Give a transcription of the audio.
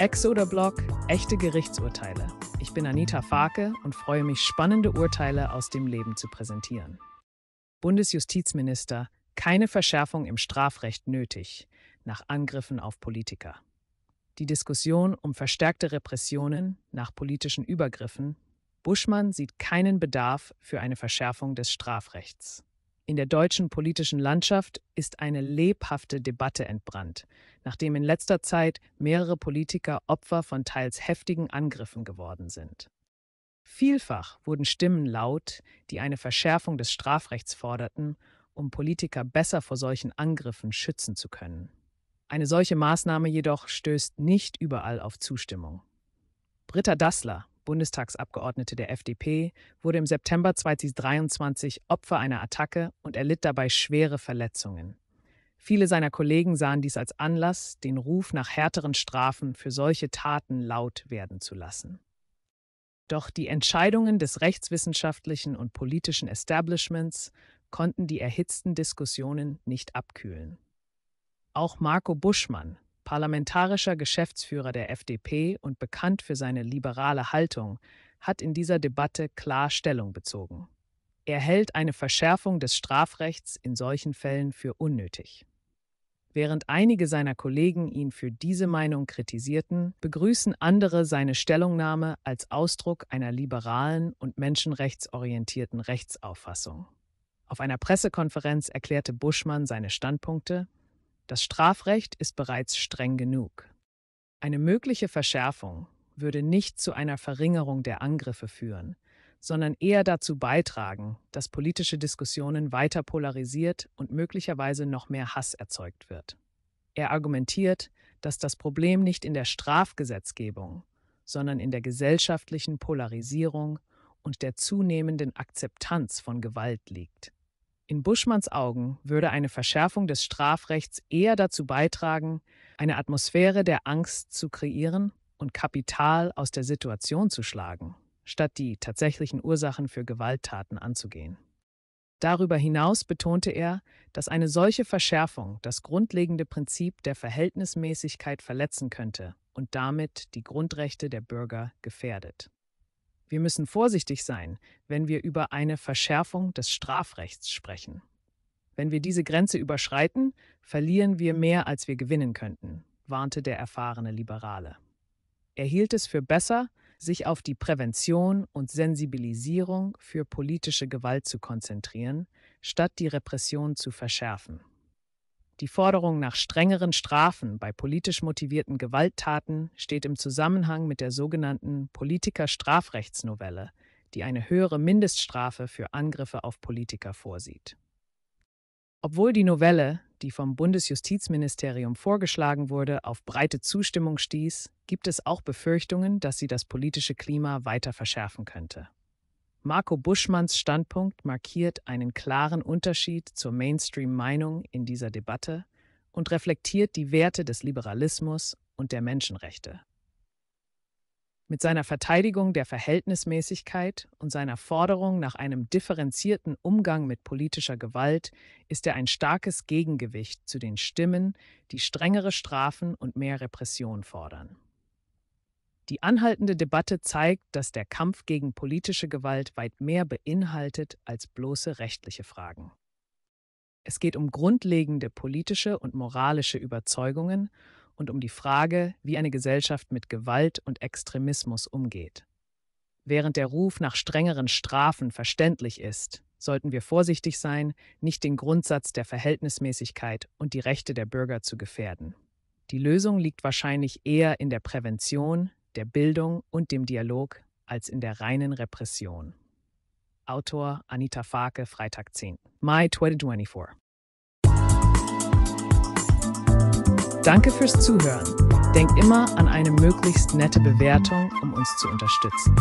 Exoder Blog, echte Gerichtsurteile. Ich bin Anita Farke und freue mich, spannende Urteile aus dem Leben zu präsentieren. Bundesjustizminister, keine Verschärfung im Strafrecht nötig nach Angriffen auf Politiker. Die Diskussion um verstärkte Repressionen nach politischen Übergriffen. Buschmann sieht keinen Bedarf für eine Verschärfung des Strafrechts. In der deutschen politischen Landschaft ist eine lebhafte Debatte entbrannt, nachdem in letzter Zeit mehrere Politiker Opfer von teils heftigen Angriffen geworden sind. Vielfach wurden Stimmen laut, die eine Verschärfung des Strafrechts forderten, um Politiker besser vor solchen Angriffen schützen zu können. Eine solche Maßnahme jedoch stößt nicht überall auf Zustimmung. Britta Dassler, Bundestagsabgeordnete der FDP, wurde im September 2023 Opfer einer Attacke und erlitt dabei schwere Verletzungen. Viele seiner Kollegen sahen dies als Anlass, den Ruf nach härteren Strafen für solche Taten laut werden zu lassen. Doch die Entscheidungen des rechtswissenschaftlichen und politischen Establishments konnten die erhitzten Diskussionen nicht abkühlen. Auch Marco Buschmann, parlamentarischer Geschäftsführer der FDP und bekannt für seine liberale Haltung, hat in dieser Debatte klar Stellung bezogen. Er hält eine Verschärfung des Strafrechts in solchen Fällen für unnötig. Während einige seiner Kollegen ihn für diese Meinung kritisierten, begrüßen andere seine Stellungnahme als Ausdruck einer liberalen und menschenrechtsorientierten Rechtsauffassung. Auf einer Pressekonferenz erklärte Buschmann seine Standpunkte, das Strafrecht ist bereits streng genug. Eine mögliche Verschärfung würde nicht zu einer Verringerung der Angriffe führen, sondern eher dazu beitragen, dass politische Diskussionen weiter polarisiert und möglicherweise noch mehr Hass erzeugt wird. Er argumentiert, dass das Problem nicht in der Strafgesetzgebung, sondern in der gesellschaftlichen Polarisierung und der zunehmenden Akzeptanz von Gewalt liegt. In Buschmanns Augen würde eine Verschärfung des Strafrechts eher dazu beitragen, eine Atmosphäre der Angst zu kreieren und Kapital aus der Situation zu schlagen, statt die tatsächlichen Ursachen für Gewalttaten anzugehen. Darüber hinaus betonte er, dass eine solche Verschärfung das grundlegende Prinzip der Verhältnismäßigkeit verletzen könnte und damit die Grundrechte der Bürger gefährdet. Wir müssen vorsichtig sein, wenn wir über eine Verschärfung des Strafrechts sprechen. Wenn wir diese Grenze überschreiten, verlieren wir mehr, als wir gewinnen könnten, warnte der erfahrene Liberale. Er hielt es für besser, sich auf die Prävention und Sensibilisierung für politische Gewalt zu konzentrieren, statt die Repression zu verschärfen. Die Forderung nach strengeren Strafen bei politisch motivierten Gewalttaten steht im Zusammenhang mit der sogenannten Politikerstrafrechtsnovelle, die eine höhere Mindeststrafe für Angriffe auf Politiker vorsieht. Obwohl die Novelle, die vom Bundesjustizministerium vorgeschlagen wurde, auf breite Zustimmung stieß, gibt es auch Befürchtungen, dass sie das politische Klima weiter verschärfen könnte. Marco Buschmanns Standpunkt markiert einen klaren Unterschied zur Mainstream-Meinung in dieser Debatte und reflektiert die Werte des Liberalismus und der Menschenrechte. Mit seiner Verteidigung der Verhältnismäßigkeit und seiner Forderung nach einem differenzierten Umgang mit politischer Gewalt ist er ein starkes Gegengewicht zu den Stimmen, die strengere Strafen und mehr Repression fordern. Die anhaltende Debatte zeigt, dass der Kampf gegen politische Gewalt weit mehr beinhaltet als bloße rechtliche Fragen. Es geht um grundlegende politische und moralische Überzeugungen und um die Frage, wie eine Gesellschaft mit Gewalt und Extremismus umgeht. Während der Ruf nach strengeren Strafen verständlich ist, sollten wir vorsichtig sein, nicht den Grundsatz der Verhältnismäßigkeit und die Rechte der Bürger zu gefährden. Die Lösung liegt wahrscheinlich eher in der Prävention, der Bildung und dem Dialog als in der reinen Repression. Autor Anita Farke, Freitag 10. Mai 2024. Danke fürs Zuhören. Denkt immer an eine möglichst nette Bewertung, um uns zu unterstützen.